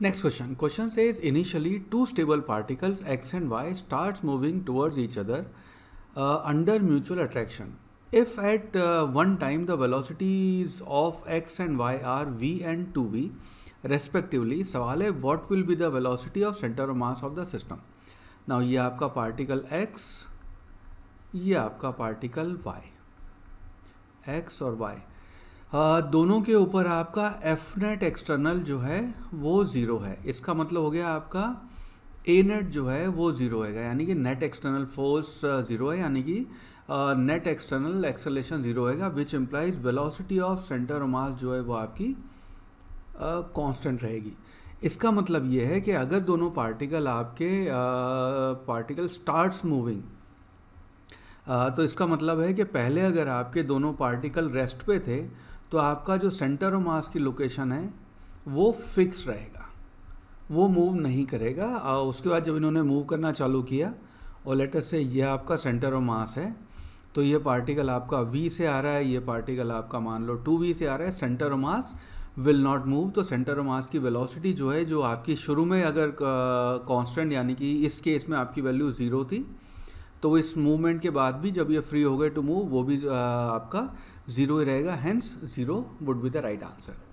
Next question. Question says initially two stable particles x and y starts moving towards each other uh, under mutual attraction. If at uh, one time the velocities of x and y are v and 2v respectively, सवाल है what will be the velocity of center of mass of the system? Now ये आपका particle x, ये आपका particle y, x और y. दोनों के ऊपर आपका एफ नेट एक्सटर्नल जो है वो ज़ीरो है इसका मतलब हो गया आपका ए नेट जो है वो ज़ीरो है यानी कि नेट एक्सटर्नल फोर्स ज़ीरो है यानी कि नेट एक्सटर्नल एक्सलेशन ज़ीरो होएगा which implies velocity of centre mass जो है वो आपकी कांस्टेंट uh, रहेगी इसका मतलब ये है कि अगर दोनों पार्टिकल आपके पार्टिकल स्टार्ट्स मूविंग तो इसका मतलब है कि पहले अगर आपके दोनों पार्टिकल रेस्ट पे थे तो आपका जो सेंटर ऑफ मास की लोकेशन है वो फिक्स रहेगा वो मूव नहीं करेगा और उसके बाद जब इन्होंने मूव करना चालू किया और लेटर से ये आपका सेंटर ऑफ मास है तो ये पार्टिकल आपका वी से आ रहा है ये पार्टिकल आपका मान लो टू वी से आ रहा है centre of mass will not move तो सेंटर ऑफ मास की वेलोसिटी जो है जो आपकी शुरू में अगर कांस्टेंट यानी कि इस केस में आपकी वैल्यू ज़ीरो थी तो इस मूवमेंट के बाद भी जब ये फ्री हो गए टू मूव वो भी आपका ज़ीरो ही रहेगा hence zero would be the right answer